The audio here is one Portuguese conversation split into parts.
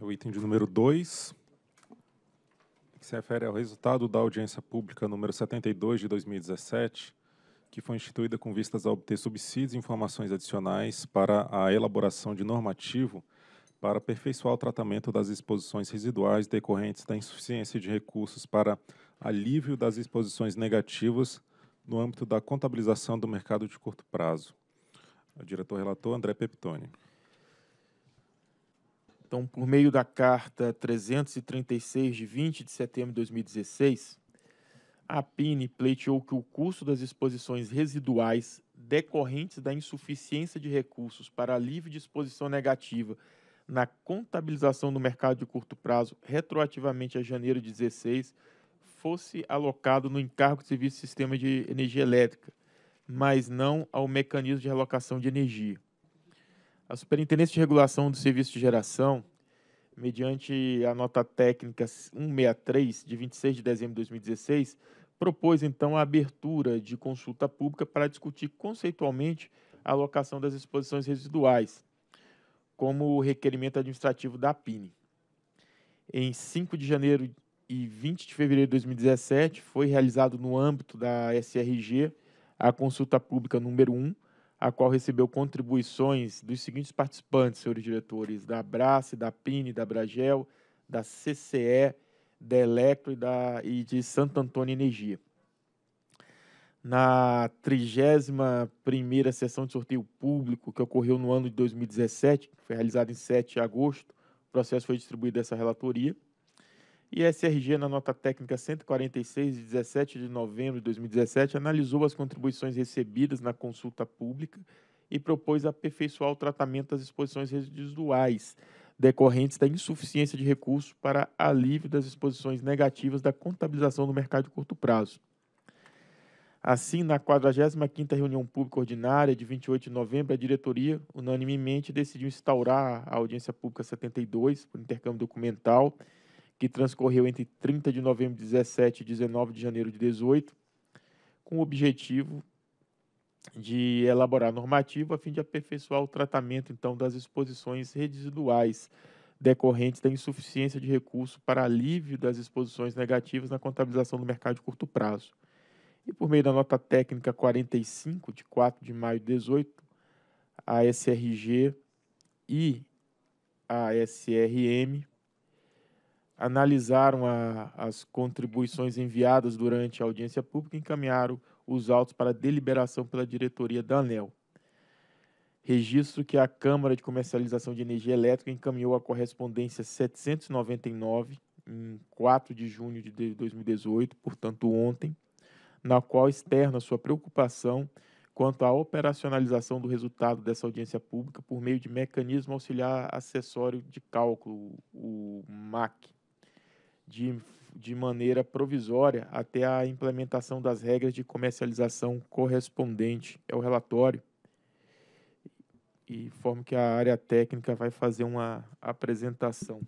É o item de número 2, que se refere ao resultado da audiência pública número 72 de 2017, que foi instituída com vistas a obter subsídios e informações adicionais para a elaboração de normativo para aperfeiçoar o tratamento das exposições residuais decorrentes da insuficiência de recursos para alívio das exposições negativas no âmbito da contabilização do mercado de curto prazo. O diretor relator André Peptoni. Washington, por meio da carta 336 de 20 de setembro de 2016, a PINE pleiteou que o custo das exposições residuais decorrentes da insuficiência de recursos para a livre disposição negativa na contabilização do mercado de curto prazo retroativamente a janeiro de 16 fosse alocado no encargo de serviço de sistema de energia elétrica, mas não ao mecanismo de relocação de energia. A Superintendência de Regulação do Serviço de Geração, mediante a nota técnica 163, de 26 de dezembro de 2016, propôs então a abertura de consulta pública para discutir conceitualmente a alocação das exposições residuais, como requerimento administrativo da PINE. Em 5 de janeiro e 20 de fevereiro de 2017, foi realizado no âmbito da SRG a consulta pública número 1, a qual recebeu contribuições dos seguintes participantes, senhores diretores, da Abrace, da Pine, da Bragel, da CCE, da Electro e, da, e de Santo Antônio Energia. Na 31ª sessão de sorteio público, que ocorreu no ano de 2017, foi realizada em 7 de agosto, o processo foi distribuído dessa relatoria, e SRG, na nota técnica 146, de 17 de novembro de 2017, analisou as contribuições recebidas na consulta pública e propôs aperfeiçoar o tratamento das exposições residuais decorrentes da insuficiência de recursos para alívio das exposições negativas da contabilização no mercado de curto prazo. Assim, na 45ª reunião pública ordinária de 28 de novembro, a diretoria unanimemente decidiu instaurar a audiência pública 72 por intercâmbio documental que transcorreu entre 30 de novembro de 17 e 19 de janeiro de 18, com o objetivo de elaborar normativa a fim de aperfeiçoar o tratamento então das exposições residuais decorrentes da insuficiência de recurso para alívio das exposições negativas na contabilização do mercado de curto prazo. E por meio da nota técnica 45 de 4 de maio de 18, a SRG e a SRM analisaram a, as contribuições enviadas durante a audiência pública e encaminharam os autos para deliberação pela diretoria da ANEL. Registro que a Câmara de Comercialização de Energia Elétrica encaminhou a correspondência 799, em 4 de junho de 2018, portanto ontem, na qual externa sua preocupação quanto à operacionalização do resultado dessa audiência pública por meio de mecanismo auxiliar acessório de cálculo, o MAC, de, de maneira provisória até a implementação das regras de comercialização correspondente. É o relatório. E informo que a área técnica vai fazer uma apresentação.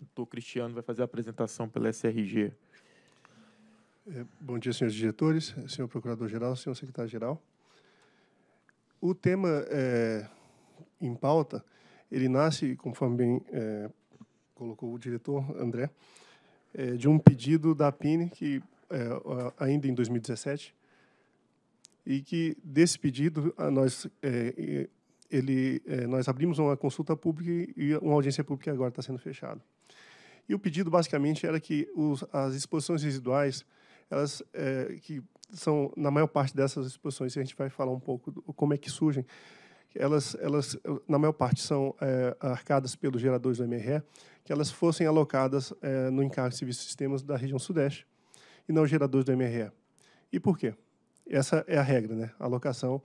O doutor Cristiano vai fazer a apresentação pela SRG. É, bom dia, senhores diretores, senhor procurador-geral, senhor secretário-geral. O tema é, em pauta, ele nasce, conforme bem é, colocou o diretor André, é, de um pedido da PINE, que é, ainda em 2017, e que desse pedido nós é, ele é, nós abrimos uma consulta pública e uma audiência pública agora está sendo fechada. E o pedido basicamente era que os, as exposições residuais, elas é, que são na maior parte dessas exposições, a gente vai falar um pouco do, como é que surgem, elas, elas na maior parte são é, arcadas pelos geradores do MRE, que elas fossem alocadas é, no encargo de serviços e sistemas da região sudeste e não geradores do MRE. E por quê? Essa é a regra, né? Alocação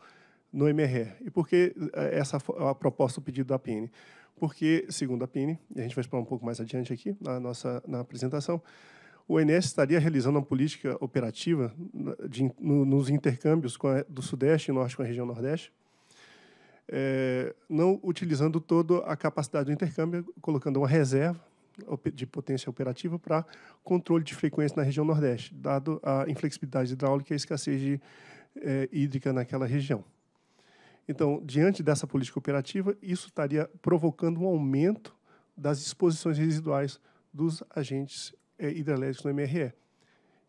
no MRE. E por que é, essa a proposta o pedido da PINE? Porque, segundo a PINE, e a gente vai explorar um pouco mais adiante aqui na nossa na apresentação, o INS estaria realizando uma política operativa né, de, no, nos intercâmbios a, do Sudeste e Norte com a região Nordeste, é, não utilizando toda a capacidade do intercâmbio, colocando uma reserva de potência operativa para controle de frequência na região Nordeste, dado a inflexibilidade hidráulica e a escassez de, é, hídrica naquela região. Então, diante dessa política operativa, isso estaria provocando um aumento das exposições residuais dos agentes é, hidrelétricos no MRE.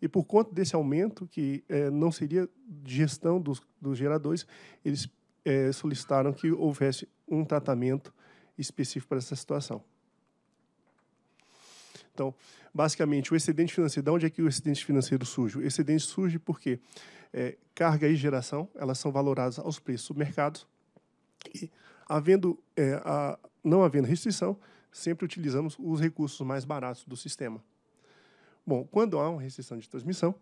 E por conta desse aumento, que é, não seria de gestão dos, dos geradores, eles é, solicitaram que houvesse um tratamento específico para essa situação. Então, basicamente, o excedente financeiro, de onde é que o excedente financeiro surge? O excedente surge porque é, carga e geração, elas são valoradas aos preços do mercado e, havendo, é, a, não havendo restrição, sempre utilizamos os recursos mais baratos do sistema. Bom, quando há uma restrição de transmissão,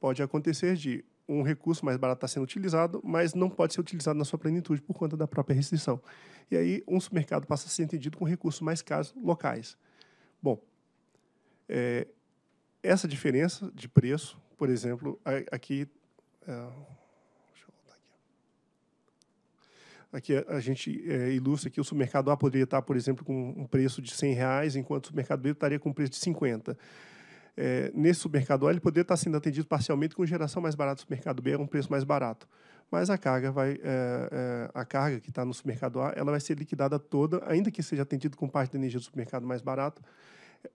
pode acontecer de um recurso mais barato está sendo utilizado, mas não pode ser utilizado na sua plenitude por conta da própria restrição. E aí um supermercado passa a ser entendido com recursos mais caros locais. Bom, é, essa diferença de preço, por exemplo, aqui, é, aqui. aqui a, a gente é, ilustra que o supermercado A poderia estar, por exemplo, com um preço de 100 reais, enquanto o supermercado B estaria com um preço de 50 é, nesse supermercado A, ele poderia estar sendo atendido parcialmente com geração mais barata do supermercado B, a um preço mais barato. Mas a carga vai, é, é, a carga que está no supermercado A, ela vai ser liquidada toda, ainda que seja atendido com parte da energia do supermercado mais barato,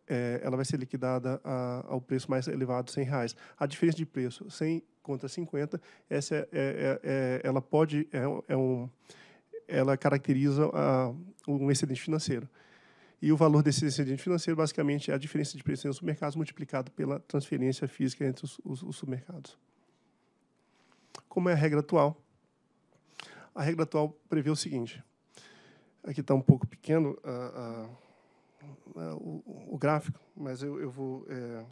é, ela vai ser liquidada a, ao preço mais elevado, 100 reais. A diferença de preço, 100 contra 50, essa é, é, é, é, ela pode é, um ela caracteriza a, ah, um excedente financeiro. E o valor desse excedente financeiro, basicamente, é a diferença de preço entre os mercados multiplicado pela transferência física entre os, os, os submercados. Como é a regra atual? A regra atual prevê o seguinte: aqui está um pouco pequeno uh, uh, uh, o, o, gráfico, mas eu, eu vou é,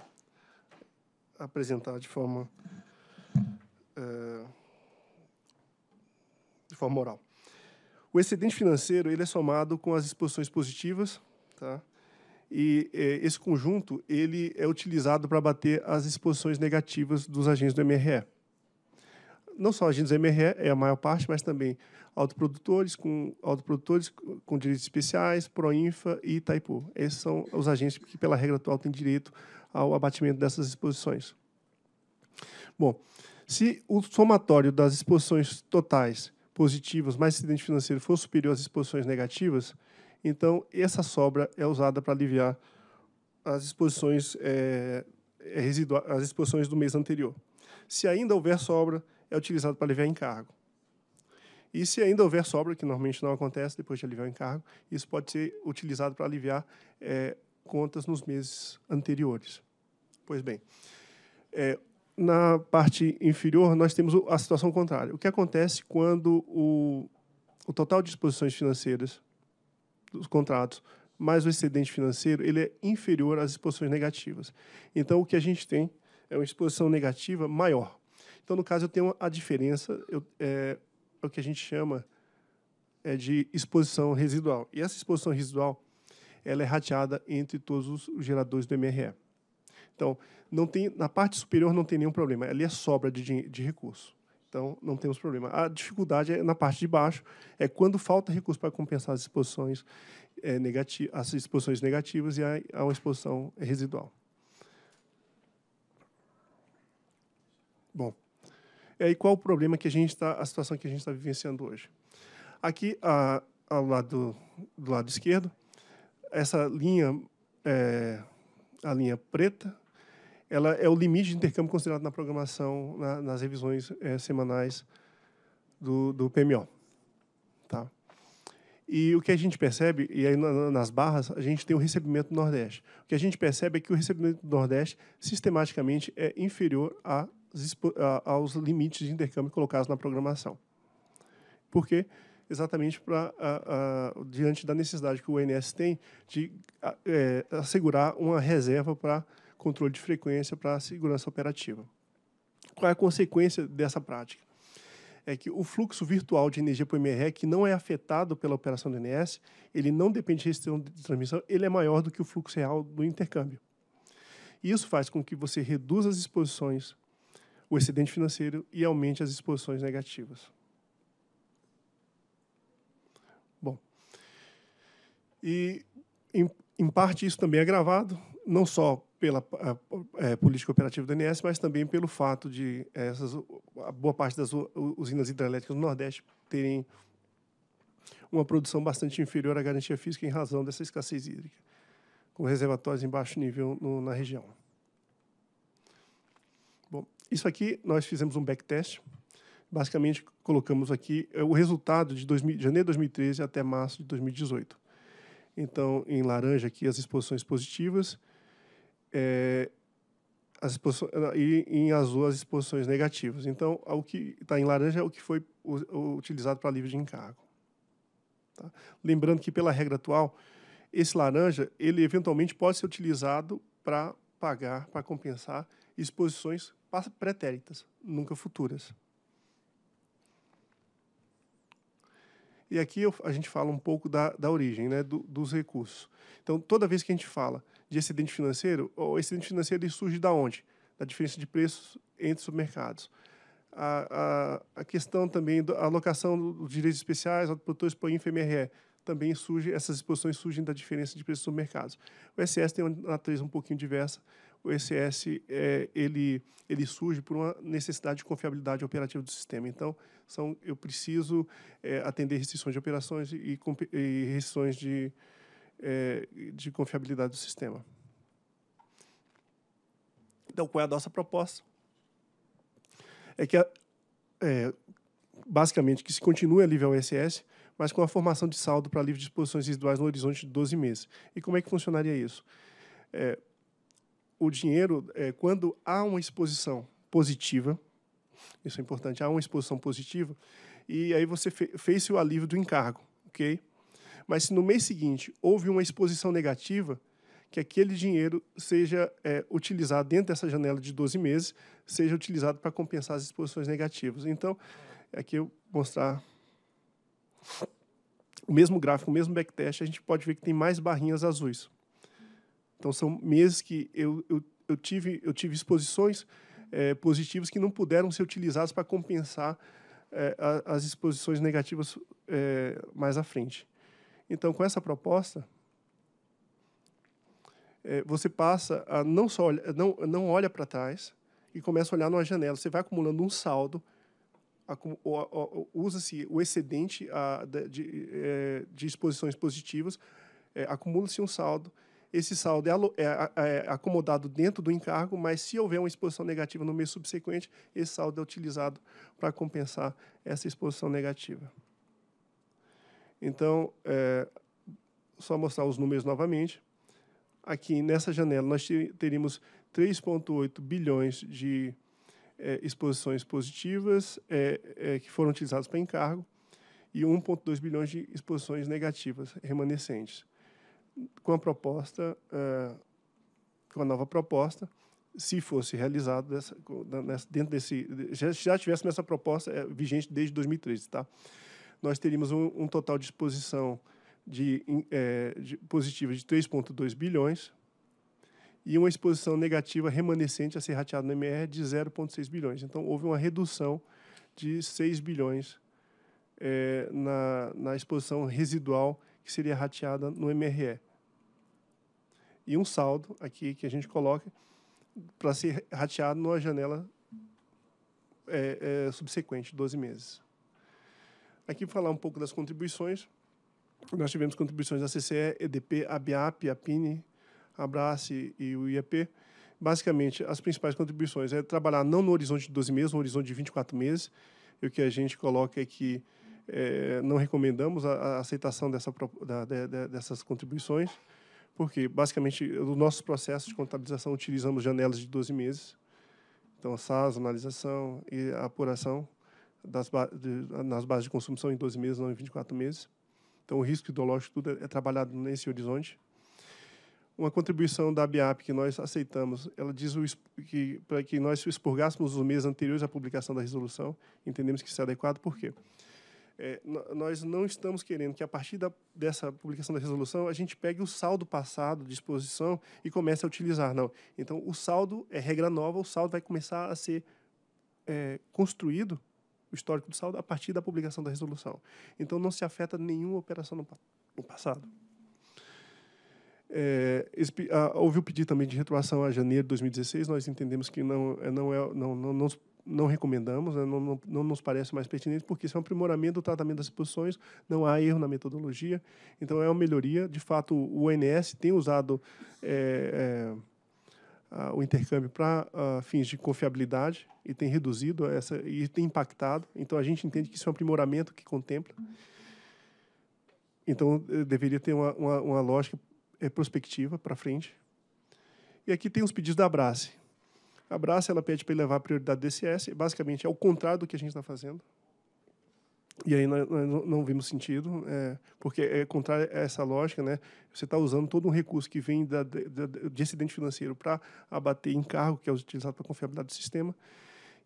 apresentar de forma, é, de forma oral. O excedente financeiro ele é somado com as exposições positivas Tá? E é, esse conjunto ele é utilizado para bater as exposições negativas dos agentes do MRE. Não só agentes do MRE, é a maior parte, mas também autoprodutores com, autoprodutores com direitos especiais, Proinfa e Itaipu. Esses são os agentes que, pela regra atual, têm direito ao abatimento dessas exposições. Bom, se o somatório das exposições totais positivas mais excedente financeiro for superior às exposições negativas, então, essa sobra é usada para aliviar as exposições, é, é as exposições do mês anterior. Se ainda houver sobra, é utilizado para aliviar encargo. E se ainda houver sobra, que normalmente não acontece depois de aliviar o encargo, isso pode ser utilizado para aliviar é, contas nos meses anteriores. Pois bem, é, na parte inferior, nós temos a situação contrária. O que acontece quando o, o total de disposições financeiras dos contratos, mais o excedente financeiro ele é inferior às exposições negativas. Então, o que a gente tem é uma exposição negativa maior. Então, no caso, eu tenho a diferença, eu, é, é o que a gente chama é, de exposição residual. E essa exposição residual ela é rateada entre todos os geradores do MRE. Então, não tem, na parte superior não tem nenhum problema, ali é sobra de, de recurso. Então, não temos problema. A dificuldade é na parte de baixo, é quando falta recurso para compensar as exposições, é, as exposições negativas e a, a exposição residual. Bom, é, e aí qual o problema que a gente está, a situação que a gente está vivenciando hoje? Aqui, a, ao lado do lado esquerdo, essa linha, é, a linha preta, ela é o limite de intercâmbio considerado na programação, na, nas revisões é, semanais do, do PMO. Tá? E o que a gente percebe, e aí nas barras, a gente tem o recebimento do Nordeste. O que a gente percebe é que o recebimento do Nordeste, sistematicamente, é inferior a, aos limites de intercâmbio colocados na programação. Por quê? Exatamente pra, a, a, diante da necessidade que o INS tem de a, é, assegurar uma reserva para controle de frequência para a segurança operativa. Qual é a consequência dessa prática? É que o fluxo virtual de energia para o que não é afetado pela operação do NS, ele não depende de restrição de transmissão, ele é maior do que o fluxo real do intercâmbio. Isso faz com que você reduza as exposições, o excedente financeiro e aumente as exposições negativas. Bom, e em, em parte isso também é gravado não só pela a, a, é, política operativa do ANS, mas também pelo fato de essas, a boa parte das usinas hidrelétricas do Nordeste terem uma produção bastante inferior à garantia física em razão dessa escassez hídrica, com reservatórios em baixo nível no, na região. Bom, isso aqui nós fizemos um backtest. Basicamente, colocamos aqui é, o resultado de 2000, janeiro de 2013 até março de 2018. Então, em laranja aqui as exposições positivas, é, as e em azul as exposições negativas. Então, é o que está em laranja é o que foi utilizado para livre de encargo. Tá? Lembrando que, pela regra atual, esse laranja ele eventualmente pode ser utilizado para pagar, para compensar exposições pretéritas, nunca futuras. E aqui eu, a gente fala um pouco da, da origem né, do, dos recursos. Então, toda vez que a gente fala de excedente financeiro, o excedente financeiro surge da onde? Da diferença de preços entre supermercados. A, a, a questão também da alocação dos direitos especiais ao produtor espanhol FMRE também surge, essas exposições surgem da diferença de preços dos supermercados. O ECS tem uma natureza um pouquinho diversa. O ECS é, ele, ele surge por uma necessidade de confiabilidade operativa do sistema. Então, são, eu preciso é, atender restrições de operações e, e restrições de, é, de confiabilidade do sistema. Então, qual é a nossa proposta? É que, é, basicamente, que se continue a livre OSS, mas com a formação de saldo para livre disposições residuais no horizonte de 12 meses. E como é que funcionaria isso? É, o dinheiro, é, quando há uma exposição positiva, isso é importante, há uma exposição positiva, e aí você fe fez o alívio do encargo, ok? Mas se no mês seguinte houve uma exposição negativa, que aquele dinheiro seja é, utilizado dentro dessa janela de 12 meses, seja utilizado para compensar as exposições negativas. Então, aqui eu mostrar o mesmo gráfico, o mesmo backtest, a gente pode ver que tem mais barrinhas azuis. Então, são meses que eu, eu, eu tive, eu tive exposições é, positivas que não puderam ser utilizadas para compensar é, a, as exposições negativas é, mais à frente. Então, com essa proposta, é, você passa a não só olha, não, não olha para trás e começa a olhar numa janela. Você vai acumulando um saldo, usa-se o excedente a, de, de, é, de, exposições positivas, é, acumula-se um saldo. Esse saldo é, é, é, acomodado dentro do encargo, mas se houver uma exposição negativa no mês subsequente, esse saldo é utilizado para compensar essa exposição negativa. Então, é, só mostrar os números novamente. Aqui nessa janela nós teríamos 3,8 bilhões de é, exposições positivas é, é, que foram utilizadas para encargo e 1,2 bilhões de exposições negativas remanescentes. Com a proposta, é, com a nova proposta, se fosse realizado dessa, dentro desse já, já tivéssemos essa proposta é, vigente desde 2013, tá? nós teríamos um, um total de exposição de, é, de positiva de 3,2 bilhões e uma exposição negativa remanescente a ser rateada no MR de 0,6 bilhões. Então, houve uma redução de 6 bilhões é, na, na exposição residual que seria rateada no MRE. E um saldo aqui que a gente coloca para ser rateado numa janela é, é, subsequente, 12 meses. Aqui falar um pouco das contribuições. Nós tivemos contribuições da CCE, EDP, ABAP, APINE, Abrace e o IEP. Basicamente, as principais contribuições é trabalhar não no horizonte de 12 meses, no horizonte de 24 meses. E o que a gente coloca é que é, não recomendamos a, a aceitação dessa, da, dessas contribuições, porque, basicamente, no nosso processo de contabilização, utilizamos janelas de 12 meses. Então, a analisação e a apuração das, de, nas bases de são em 12 meses, não em 24 meses. Então, o risco ideológico tudo é, é trabalhado nesse horizonte. Uma contribuição da BIAP que nós aceitamos, ela diz o, que para que nós expurgássemos os meses anteriores à publicação da resolução, entendemos que isso é adequado, por quê? É, nós não estamos querendo que, a partir da, dessa publicação da resolução, a gente pegue o saldo passado de exposição e comece a utilizar, não. Então, o saldo é regra nova, o saldo vai começar a ser é, construído histórico do saldo a partir da publicação da resolução. Então, não se afeta nenhuma operação no, no passado. É, a, houve o pedido também de retroação a janeiro de 2016. Nós entendemos que não, é, não, é, não, não, não, não recomendamos, né? não, não, não, nos parece mais pertinente, porque isso é um aprimoramento do tratamento das exposições, não há erro na metodologia. Então, é uma melhoria. De fato, o ONS tem usado. É, é, ah, o intercâmbio para ah, fins de confiabilidade e tem reduzido essa e tem impactado. Então a gente entende que isso é um aprimoramento que contempla. Então eh, deveria ter uma, uma, uma lógica é, prospectiva para frente. E aqui tem os pedidos da Abrace. A Abrace ela pede para elevar a prioridade do S, basicamente é o contrário do que a gente está fazendo. E aí nós, nós não vimos sentido, é, porque é contrário a essa lógica, né? Você está usando todo um recurso que vem da, da, de acidente financeiro para abater encargo, que é utilizado para confiabilidade do sistema.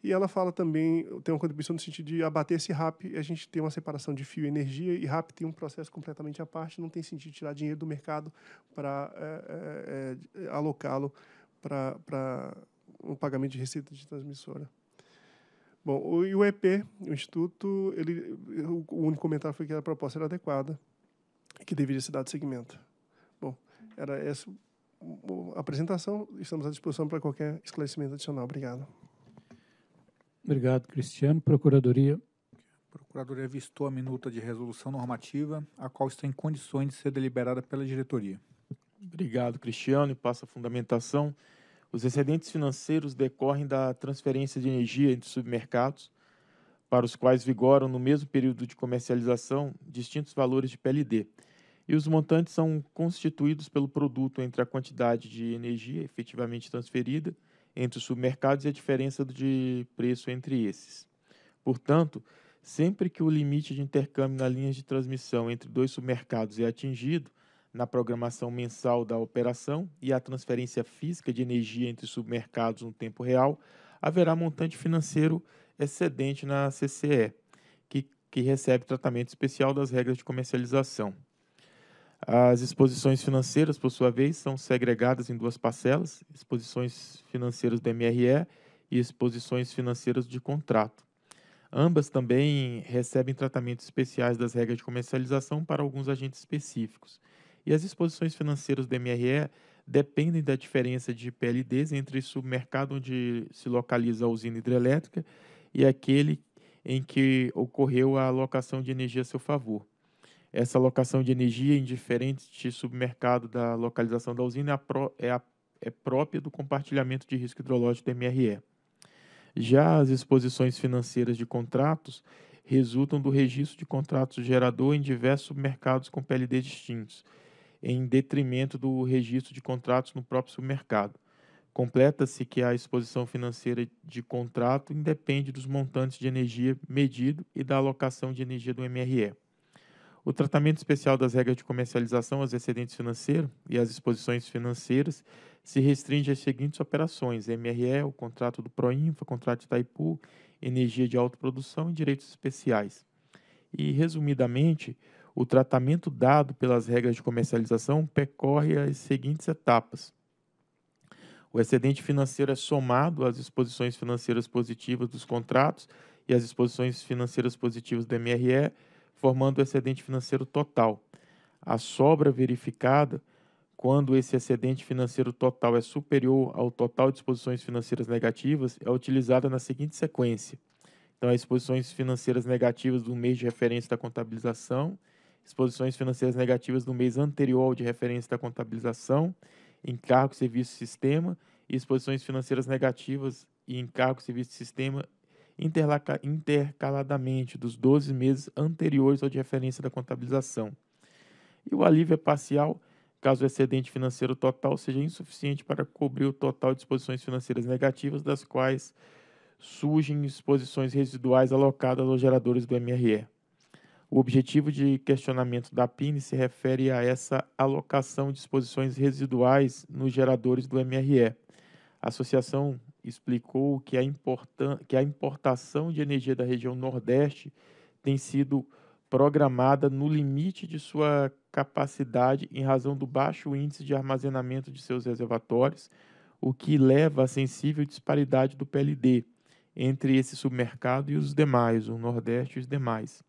E ela fala também, tem uma contribuição no sentido de abater esse RAP, a gente tem uma separação de fio e energia, e RAP tem um processo completamente à parte, não tem sentido tirar dinheiro do mercado para é, é, é alocá-lo para um pagamento de receita de transmissora. Bom, o, e o EP, o Instituto, ele, o, o único comentário foi que a proposta era adequada e que deveria ser dado seguimento. Bom, era essa a apresentação. Estamos à disposição para qualquer esclarecimento adicional. Obrigado. Obrigado, Cristiano. Procuradoria. A Procuradoria vistou a minuta de resolução normativa, a qual está em condições de ser deliberada pela diretoria. Obrigado, Cristiano. E passa a fundamentação. Os excedentes financeiros decorrem da transferência de energia entre submercados, para os quais vigoram no mesmo período de comercialização distintos valores de PLD. E os montantes são constituídos pelo produto entre a quantidade de energia efetivamente transferida entre os submercados e a diferença de preço entre esses. Portanto, sempre que o limite de intercâmbio na linha de transmissão entre dois submercados é atingido, na programação mensal da operação e a transferência física de energia entre submercados no tempo real, haverá montante financeiro excedente na CCE, que, que recebe tratamento especial das regras de comercialização. As exposições financeiras, por sua vez, são segregadas em duas parcelas: exposições financeiras do MRE e exposições financeiras de contrato. Ambas também recebem tratamentos especiais das regras de comercialização para alguns agentes específicos. E as exposições financeiras do MRE dependem da diferença de PLDs entre o mercado onde se localiza a usina hidrelétrica e aquele em que ocorreu a alocação de energia a seu favor. Essa alocação de energia em diferente submercado da localização da usina é, é, a, é própria do compartilhamento de risco hidrológico do MRE. Já as exposições financeiras de contratos resultam do registro de contratos gerador em diversos mercados com PLD distintos em detrimento do registro de contratos no próprio mercado. Completa-se que a exposição financeira de contrato independe dos montantes de energia medido e da alocação de energia do MRE. O tratamento especial das regras de comercialização aos excedentes financeiros e às exposições financeiras se restringe às seguintes operações: MRE, o contrato do Proinfa, contrato de Itaipu, energia de autoprodução e direitos especiais. E, resumidamente, o tratamento dado pelas regras de comercialização percorre as seguintes etapas. O excedente financeiro é somado às exposições financeiras positivas dos contratos e às exposições financeiras positivas do MRE, formando o excedente financeiro total. A sobra verificada, quando esse excedente financeiro total é superior ao total de exposições financeiras negativas, é utilizada na seguinte sequência. Então, as exposições financeiras negativas do mês de referência da contabilização, exposições financeiras negativas no mês anterior ao de referência da contabilização, encargo, serviço e sistema, e exposições financeiras negativas e encargo, serviço e sistema intercaladamente dos 12 meses anteriores ao de referência da contabilização. E o alívio é parcial caso o excedente financeiro total seja insuficiente para cobrir o total de exposições financeiras negativas, das quais surgem exposições residuais alocadas aos geradores do MRE. O objetivo de questionamento da PIN se refere a essa alocação de exposições residuais nos geradores do MRE. A associação explicou que a, que a importação de energia da região Nordeste tem sido programada no limite de sua capacidade em razão do baixo índice de armazenamento de seus reservatórios, o que leva a sensível disparidade do PLD entre esse submercado e os demais, o Nordeste e os demais.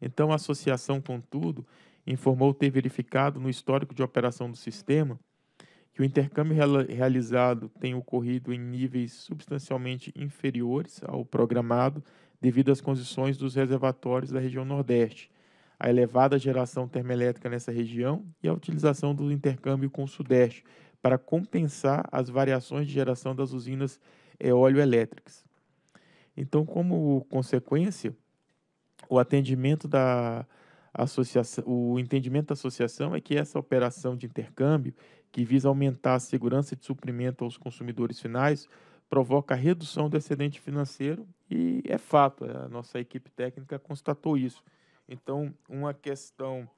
Então, a associação, contudo, informou ter verificado no histórico de operação do sistema que o intercâmbio realizado tem ocorrido em níveis substancialmente inferiores ao programado devido às condições dos reservatórios da região Nordeste, a elevada geração termoelétrica nessa região e a utilização do intercâmbio com o Sudeste para compensar as variações de geração das usinas eólico-elétricas. Então, como consequência, o atendimento da associação, o entendimento da associação é que essa operação de intercâmbio, que visa aumentar a segurança de suprimento aos consumidores finais, provoca a redução do excedente financeiro e é fato, a nossa equipe técnica constatou isso. Então, uma questão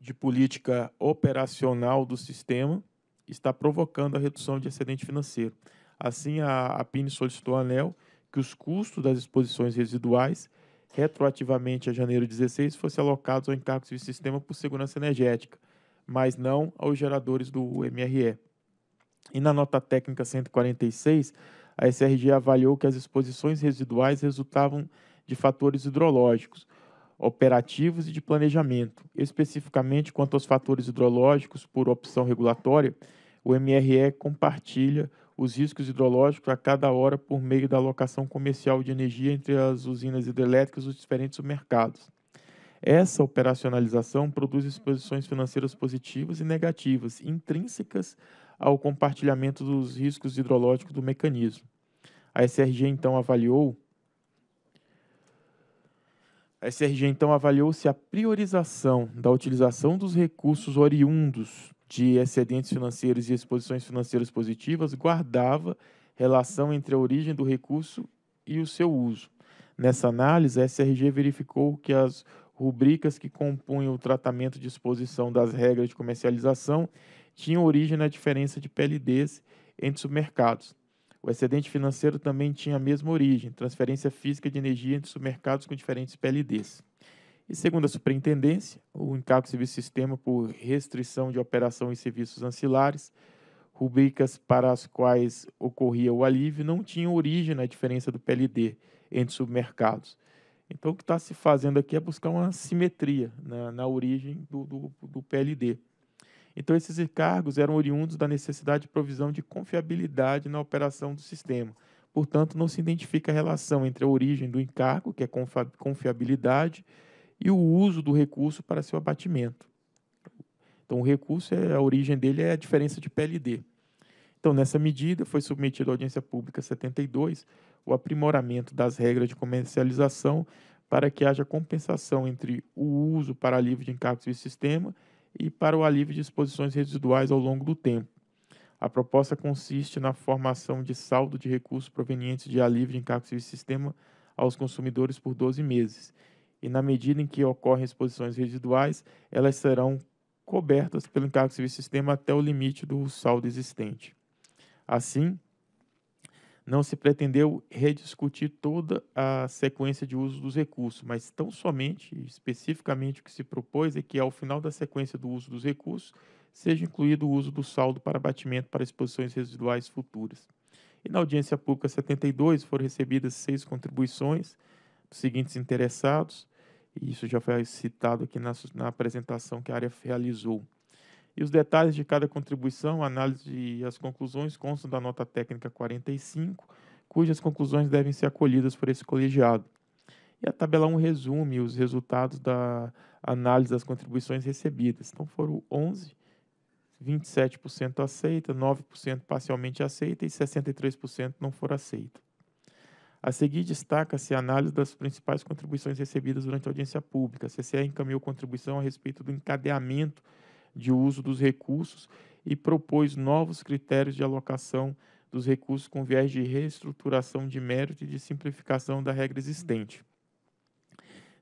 de política operacional do sistema está provocando a redução de excedente financeiro. Assim, a, a PIN solicitou a ANEL que os custos das exposições residuais retroativamente a janeiro 16 fossem alocados ao encargo de sistema por segurança energética, mas não aos geradores do MRE. E na nota técnica 146, a SRG avaliou que as exposições residuais resultavam de fatores hidrológicos, operativos e de planejamento. Especificamente quanto aos fatores hidrológicos por opção regulatória, o MRE compartilha os riscos hidrológicos a cada hora por meio da alocação comercial de energia entre as usinas hidrelétricas e os diferentes mercados. Essa operacionalização produz exposições financeiras positivas e negativas, intrínsecas ao compartilhamento dos riscos hidrológicos do mecanismo. A SRG então avaliou a SRG então avaliou se a priorização da utilização dos recursos oriundos de excedentes financeiros e exposições financeiras positivas guardava relação entre a origem do recurso e o seu uso. Nessa análise, a SRG verificou que as rubricas que compunham o tratamento de exposição das regras de comercialização tinham origem na diferença de PLDs entre supermercados. O excedente financeiro também tinha a mesma origem, transferência física de energia entre supermercados com diferentes PLDs. E segundo a superintendência, o encargo de serviço sistema por restrição de operação e serviços ancilares, rubricas para as quais ocorria o alívio, não tinham origem na diferença do PLD entre submercados. Então, o que está se fazendo aqui é buscar uma simetria na, né, na origem do, do, do, PLD. Então, esses encargos eram oriundos da necessidade de provisão de confiabilidade na operação do sistema. Portanto, não se identifica a relação entre a origem do encargo, que é confiabilidade, e o uso do recurso para seu abatimento. Então, o recurso, é, a origem dele é a diferença de PLD. Então, nessa medida, foi submetido à audiência pública 72 o aprimoramento das regras de comercialização para que haja compensação entre o uso para alívio de encargos do sistema e para o alívio de exposições residuais ao longo do tempo. A proposta consiste na formação de saldo de recursos provenientes de alívio de encargos do sistema aos consumidores por 12 meses e, na medida em que ocorrem exposições residuais, elas serão cobertas pelo encargo civil sistema até o limite do saldo existente. Assim, não se pretendeu rediscutir toda a sequência de uso dos recursos, mas tão somente, especificamente, o que se propôs é que, ao final da sequência do uso dos recursos, seja incluído o uso do saldo para abatimento para exposições residuais futuras. E na audiência pública 72 foram recebidas seis contribuições, seguintes interessados, e isso já foi citado aqui na, na apresentação que a área realizou. E os detalhes de cada contribuição, análise e as conclusões constam da nota técnica 45, cujas conclusões devem ser acolhidas por esse colegiado. E a tabela 1 resume os resultados da análise das contribuições recebidas. Então foram 11, 27% aceita, 9% parcialmente aceita e 63% não foram aceita. A seguir, destaca-se a análise das principais contribuições recebidas durante a audiência pública. A CCE encaminhou contribuição a respeito do encadeamento de uso dos recursos e propôs novos critérios de alocação dos recursos com viés de reestruturação de mérito e de simplificação da regra existente.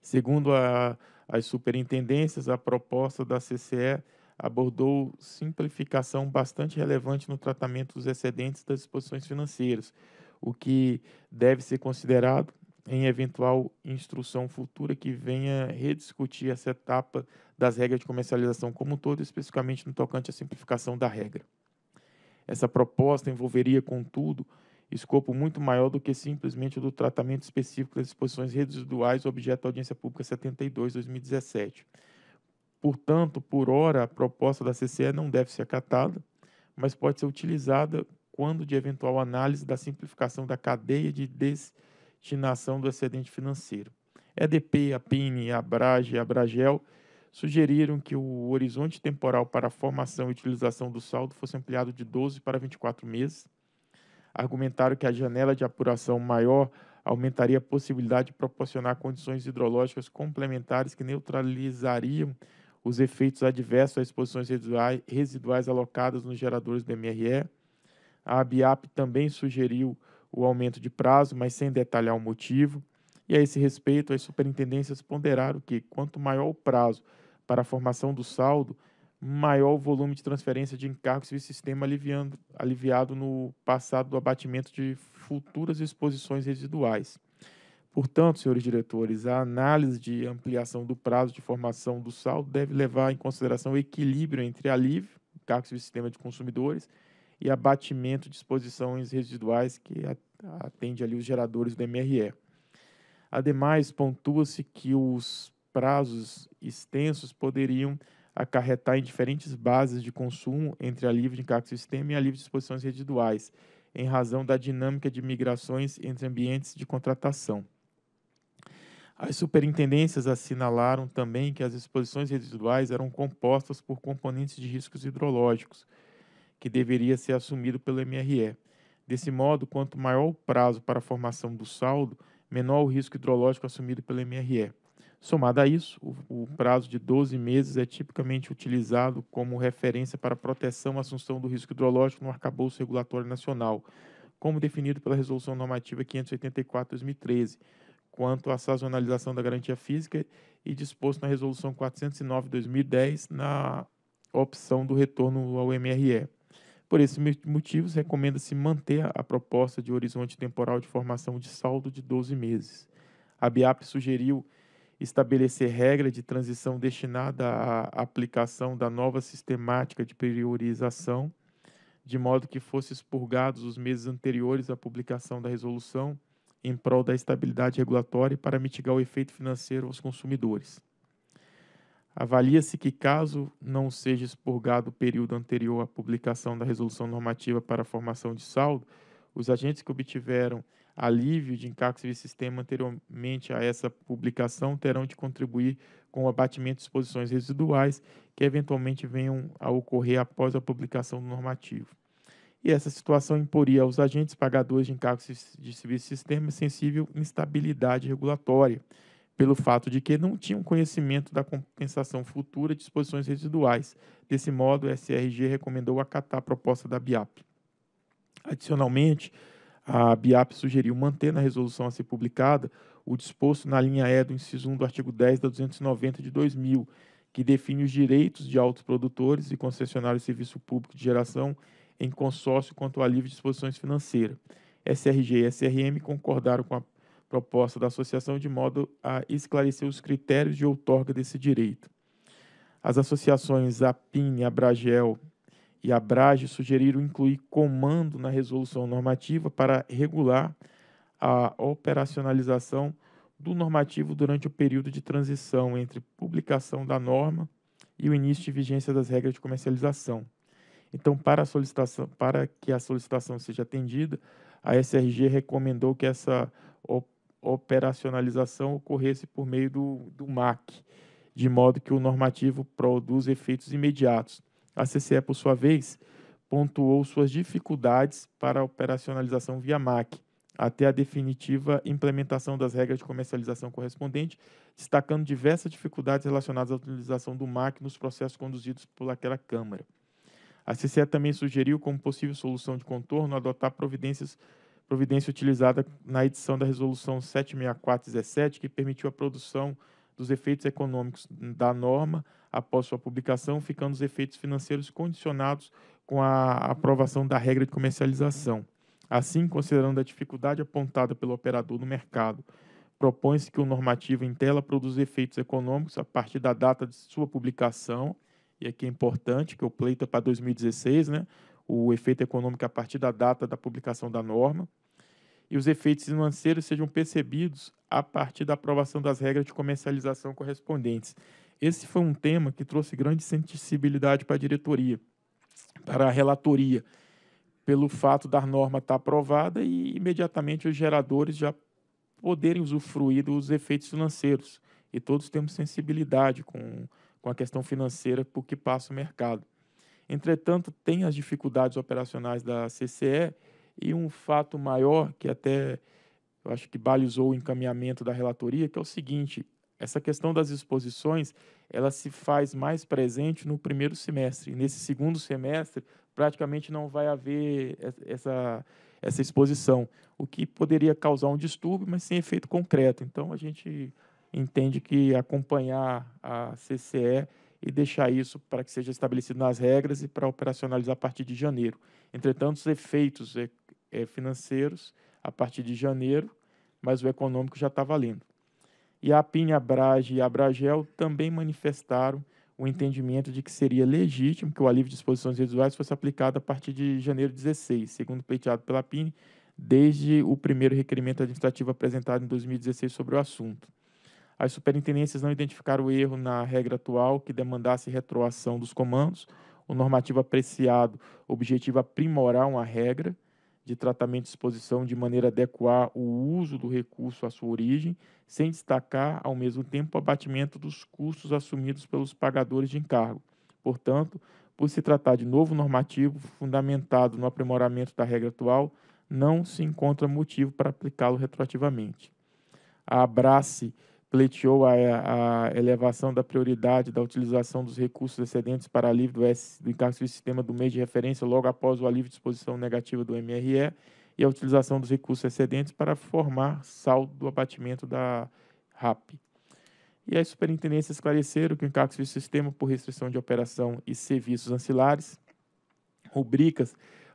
Segundo a, as superintendências, a proposta da CCE abordou simplificação bastante relevante no tratamento dos excedentes das disposições financeiras, o que deve ser considerado em eventual instrução futura que venha rediscutir essa etapa das regras de comercialização como um todo, especificamente no tocante à simplificação da regra. Essa proposta envolveria, contudo, escopo muito maior do que simplesmente o do tratamento específico das disposições residuais objeto da audiência pública 72/2017. Portanto, por hora, a proposta da CCE não deve ser acatada, mas pode ser utilizada quando de eventual análise da simplificação da cadeia de destinação do excedente financeiro. EDP, a PINE, a Brage e a Bragel sugeriram que o horizonte temporal para a formação e utilização do saldo fosse ampliado de 12 para 24 meses. Argumentaram que a janela de apuração maior aumentaria a possibilidade de proporcionar condições hidrológicas complementares que neutralizariam os efeitos adversos às exposições residuais alocadas nos geradores do MRE. A ABIAP também sugeriu o aumento de prazo, mas sem detalhar o motivo. E a esse respeito, as superintendências ponderaram que, quanto maior o prazo para a formação do saldo, maior o volume de transferência de encargos e sistema aliviando, aliviado no passado do abatimento de futuras exposições residuais. Portanto, senhores diretores, a análise de ampliação do prazo de formação do saldo deve levar em consideração o equilíbrio entre alívio, encargos e sistema de consumidores, e abatimento de exposições residuais que atende ali os geradores do MRE. Ademais, pontua-se que os prazos extensos poderiam acarretar em diferentes bases de consumo entre a livre de encargo-sistema e a livre de exposições residuais, em razão da dinâmica de migrações entre ambientes de contratação. As superintendências assinalaram também que as exposições residuais eram compostas por componentes de riscos hidrológicos, que deveria ser assumido pelo MRE. Desse modo, quanto maior o prazo para a formação do saldo, menor o risco hidrológico assumido pelo MRE. Somado a isso, o, o prazo de 12 meses é tipicamente utilizado como referência para proteção à assunção do risco hidrológico no arcabouço regulatório nacional, como definido pela Resolução Normativa 584-2013, quanto à sazonalização da garantia física e disposto na Resolução 409-2010 na opção do retorno ao MRE. Por esses motivos, recomenda-se manter a proposta de horizonte temporal de formação de saldo de 12 meses. A BIAP sugeriu estabelecer regra de transição destinada à aplicação da nova sistemática de priorização, de modo que fossem expurgados os meses anteriores à publicação da resolução em prol da estabilidade regulatória e para mitigar o efeito financeiro aos consumidores. Avalia-se que, caso não seja expurgado o período anterior à publicação da resolução normativa para a formação de saldo, os agentes que obtiveram alívio de encargos de sistema anteriormente a essa publicação terão de contribuir com o abatimento de exposições residuais que eventualmente venham a ocorrer após a publicação do normativo. E essa situação imporia aos agentes pagadores de encargos de serviço de sistema sensível instabilidade regulatória, pelo fato de que não tinham conhecimento da compensação futura de exposições residuais. Desse modo, o SRG recomendou acatar a proposta da BIAP. Adicionalmente, a BIAP sugeriu manter na resolução a ser publicada o disposto na linha E do inciso 1 do artigo 10 da 290 de 2000, que define os direitos de autoprodutores e concessionários de serviço público de geração em consórcio quanto ao alívio de disposições financeiras. SRG e SRM concordaram com a proposta da associação de modo a esclarecer os critérios de outorga desse direito. As associações APIN, Abragel e Abrage sugeriram incluir comando na resolução normativa para regular a operacionalização do normativo durante o período de transição entre publicação da norma e o início de vigência das regras de comercialização. Então, para, para que a solicitação seja atendida, a SRG recomendou que essa op operacionalização ocorresse por meio do, do MAC, de modo que o normativo produza efeitos imediatos. A CCE, por sua vez, pontuou suas dificuldades para a operacionalização via MAC, até a definitiva implementação das regras de comercialização correspondente, destacando diversas dificuldades relacionadas à utilização do MAC nos processos conduzidos por aquela Câmara. A CCE também sugeriu, como possível solução de contorno, adotar providências providência utilizada na edição da Resolução 764/17, que permitiu a produção dos efeitos econômicos da norma após sua publicação, ficando os efeitos financeiros condicionados com a aprovação da regra de comercialização. Assim, considerando a dificuldade apontada pelo operador no mercado, propõe-se que o normativo em tela produza efeitos econômicos a partir da data de sua publicação, e aqui é importante que o pleito é para 2016, né? o efeito econômico a partir da data da publicação da norma e os efeitos financeiros sejam percebidos a partir da aprovação das regras de comercialização correspondentes. Esse foi um tema que trouxe grande sensibilidade para a diretoria, para a relatoria, pelo fato da norma estar aprovada e imediatamente os geradores já poderem usufruir dos efeitos financeiros. E todos temos sensibilidade com, com a questão financeira por que passa o mercado. Entretanto, tem as dificuldades operacionais da CCE e um fato maior que até eu acho que balizou o encaminhamento da relatoria, que é o seguinte: essa questão das exposições, ela se faz mais presente no primeiro semestre. Nesse segundo semestre, praticamente não vai haver essa essa exposição, o que poderia causar um distúrbio, mas sem efeito concreto. Então a gente entende que acompanhar a CCE e deixar isso para que seja estabelecido nas regras e para operacionalizar a partir de janeiro. Entretanto, os efeitos eh, financeiros a partir de janeiro, mas o econômico já está valendo. E a Pinha Brage e a Bragel também manifestaram o entendimento de que seria legítimo que o alívio de disposições residuais fosse aplicado a partir de janeiro 16, segundo pleiteado pela PIN, desde o primeiro requerimento administrativo apresentado em 2016 sobre o assunto. As superintendências não identificaram o erro na regra atual que demandasse retroação dos comandos. O normativo apreciado objetiva aprimorar uma regra de tratamento de exposição de maneira a adequar o uso do recurso à sua origem, sem destacar, ao mesmo tempo, o abatimento dos custos assumidos pelos pagadores de encargo. Portanto, por se tratar de novo normativo fundamentado no aprimoramento da regra atual, não se encontra motivo para aplicá-lo retroativamente. A Abrace pleiteou a, a, elevação da prioridade da utilização dos recursos excedentes para alívio do, S, do encargo do sistema do mês de referência logo após o alívio de exposição negativa do MRE e a utilização dos recursos excedentes para formar saldo do abatimento da RAP. E as superintendências esclareceram que o encargo do sistema por restrição de operação e serviços ancilares, rubricas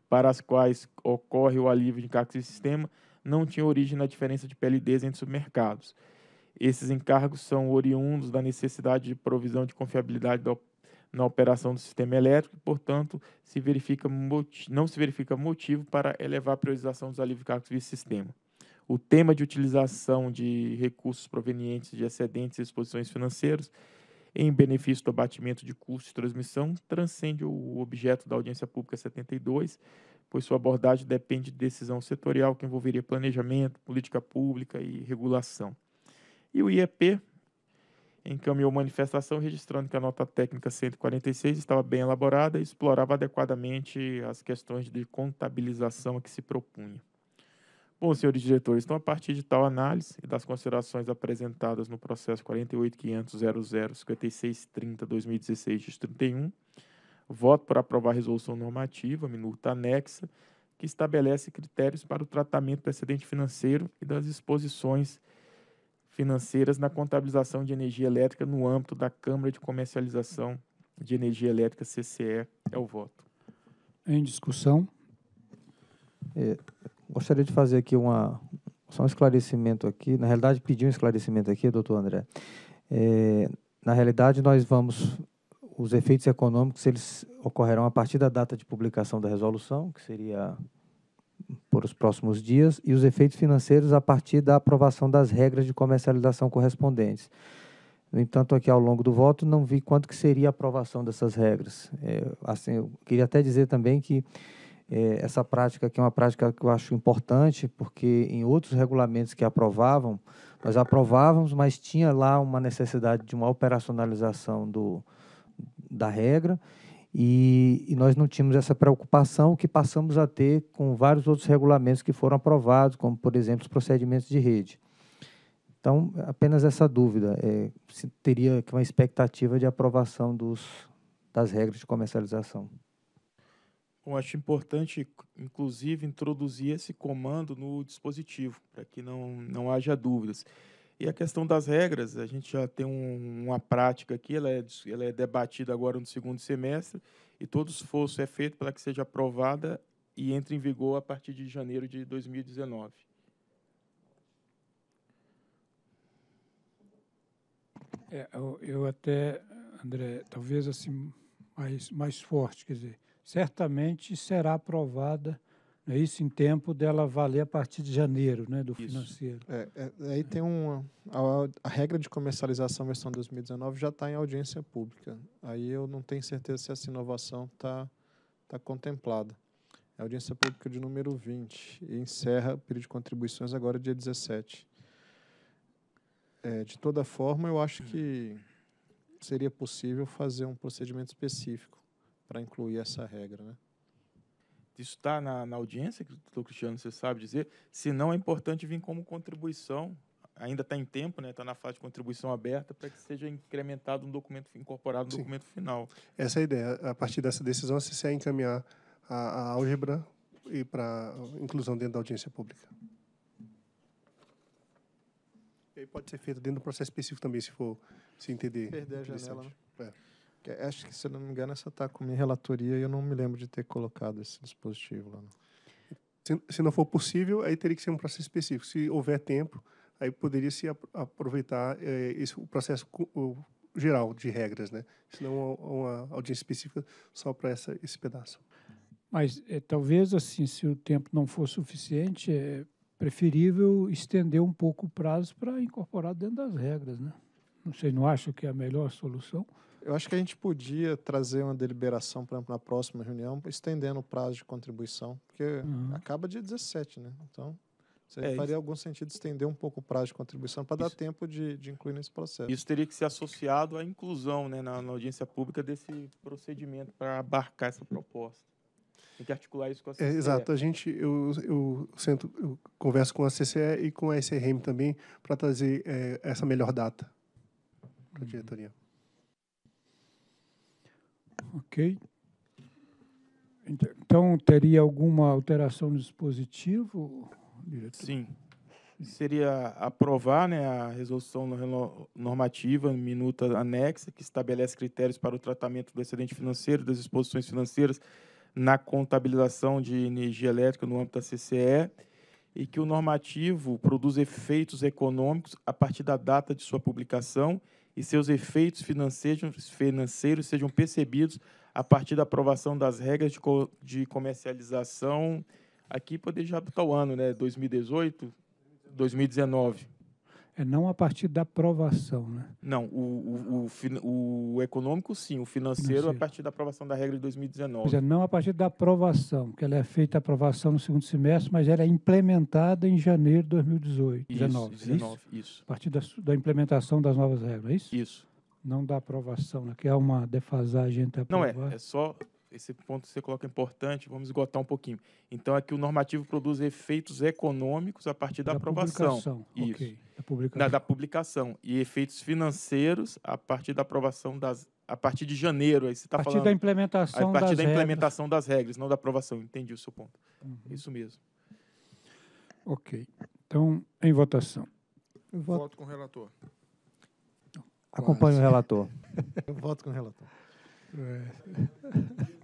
para as quais ocorre o alívio de encargo do sistema, não tinha origem na diferença de PLDs entre submercados mercados. Esses encargos são oriundos da necessidade de provisão de confiabilidade da, na operação do sistema elétrico e, portanto, se verifica não se verifica motivo para elevar a priorização dos alívio cargos via sistema. O tema de utilização de recursos provenientes de excedentes e exposições financeiras em benefício do abatimento de custos de transmissão transcende o objeto da audiência pública 72, pois sua abordagem depende de decisão setorial que envolveria planejamento, política pública e regulação. E o IEP encaminhou manifestação registrando que a nota técnica 146 estava bem elaborada e explorava adequadamente as questões de contabilização a que se propunha. Bom, senhores diretores, então a partir de tal análise e das considerações apresentadas no processo 485000056302016 2016 31 voto por aprovar a resolução normativa, minuta anexa, que estabelece critérios para o tratamento do excedente financeiro e das exposições financeiras na contabilização de energia elétrica no âmbito da Câmara de Comercialização de Energia Elétrica, CCE. É o voto. Em discussão. É, gostaria de fazer aqui uma, só um esclarecimento aqui. Na realidade, pedi um esclarecimento aqui, doutor André. É, na realidade, nós vamos os efeitos econômicos eles ocorrerão a partir da data de publicação da resolução, que seria por os próximos dias e os efeitos financeiros a partir da aprovação das regras de comercialização correspondentes. No entanto, aqui ao longo do voto, não vi quanto que seria a aprovação dessas regras. É, assim, eu queria até dizer também que é, essa prática que é uma prática que eu acho importante, porque em outros regulamentos que aprovavam, nós aprovávamos, mas tinha lá uma necessidade de uma operacionalização do, da regra, e, e, nós não tínhamos essa preocupação que passamos a ter com vários outros regulamentos que foram aprovados, como, por exemplo, os procedimentos de rede. Então, apenas essa dúvida, é, se teria uma expectativa de aprovação dos, das regras de comercialização. Eu acho importante, inclusive, introduzir esse comando no dispositivo, para que não, não haja dúvidas. E a questão das regras, a gente já tem um, uma prática aqui, ela é, ela é debatida agora no segundo semestre, e todo esforço é feito para que seja aprovada e entre em vigor a partir de janeiro de 2019. É, eu, eu até, André, talvez assim mais, mais forte, quer dizer, certamente será aprovada é isso em tempo dela valer a partir de janeiro, né, do isso. financeiro. É, é, é aí tem uma a, a, regra de comercialização versão 2019 já está em audiência pública. Aí eu não tenho certeza se essa inovação está tá contemplada. É audiência pública de número 20 e encerra o período de contribuições agora dia 17. É, de toda forma, eu acho que seria possível fazer um procedimento específico para incluir essa regra, né? Isso está na, na audiência, que o Cristiano, você sabe dizer. Se não, é importante vir como contribuição ainda está em tempo, está né? Tá na fase de contribuição aberta, para que seja incrementado um documento, incorporado um documento final. Essa é a ideia. A partir dessa decisão, se CCE é encaminhar a, a álgebra e para inclusão dentro da audiência pública. E pode ser feito dentro do processo específico também, se for se entender. Perder a janela. Né? É. Acho que, se não me engano, essa está com minha relatoria e eu não me lembro de ter colocado esse dispositivo lá. Se, se não for possível, aí teria que ser um processo específico. Se houver tempo, aí poderia se aproveitar é, esse, o processo o, geral de regras, né? não, uma, uma audiência específica só para esse pedaço. Mas é, talvez assim, se o tempo não for suficiente, é preferível estender um pouco o prazo para incorporar dentro das regras, né? Não sei, não acho que é a melhor solução. Eu acho que a gente podia trazer uma deliberação, por exemplo, na próxima reunião, estendendo o prazo de contribuição, porque uhum. acaba dia 17, né? Então, é, faria isso. algum sentido estender um pouco o prazo de contribuição para dar tempo de, de, incluir nesse processo. Isso teria que ser associado à inclusão né, na, na audiência pública desse procedimento para abarcar essa proposta. Tem que articular isso com a CCE. É, exato. A né? gente, eu, eu, sento, eu converso com a CCE e com a SRM também para trazer é, essa melhor data para a diretoria. Ok. Então, teria alguma alteração no dispositivo, diretor? Sim. Seria aprovar né, a resolução normativa, minuta anexa, que estabelece critérios para o tratamento do excedente financeiro, das exposições financeiras na contabilização de energia elétrica no âmbito da CCE e que o normativo produz efeitos econômicos a partir da data de sua publicação e seus efeitos financeiros, sejam percebidos a partir da aprovação das regras de, de comercialização. Aqui poder já botar o ano, né? 2018, 2019. É não a partir da aprovação, né? Não, o, o, o, o econômico sim, o financeiro, a partir da aprovação da regra de 2019. Quer dizer, não a partir da aprovação, que ela é feita a aprovação no segundo semestre, mas ela é implementada em janeiro de 2018, isso, 19, 19 é isso? isso. A partir da, da, implementação das novas regras, é isso? Isso. Não da aprovação, né? que é uma defasagem entre a Não é, é só esse ponto que você coloca é importante, vamos esgotar um pouquinho. Então, é que o normativo produz efeitos econômicos a partir da, da aprovação. Publicação. Isso. Okay. Da, publicação. Da, da, publicação. E efeitos financeiros a partir da aprovação das. A partir de janeiro, aí você está falando. A partir da implementação A partir das da regras. implementação das regras, não da aprovação. Entendi o seu ponto. Uhum. Isso mesmo. Ok. Então, em votação. Eu voto, voto com o relator. Acompanhe o relator. Eu voto com o relator. É.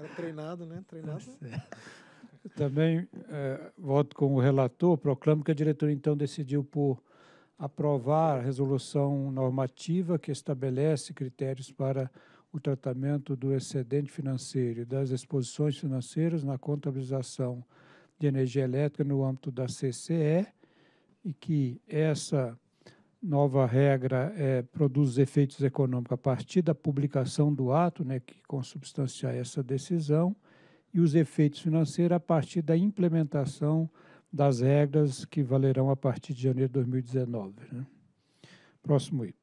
Era treinado, né? Treinado. É. também é, voto com o relator, proclamo que a diretora então decidiu por aprovar a resolução normativa que estabelece critérios para o tratamento do excedente financeiro e das exposições financeiras na contabilização de energia elétrica no âmbito da CCE e que essa nova regra é, produz efeitos econômicos a partir da publicação do ato, né, que consubstancia essa decisão, e os efeitos financeiros a partir da implementação das regras que valerão a partir de janeiro de 2019. Né? Próximo item.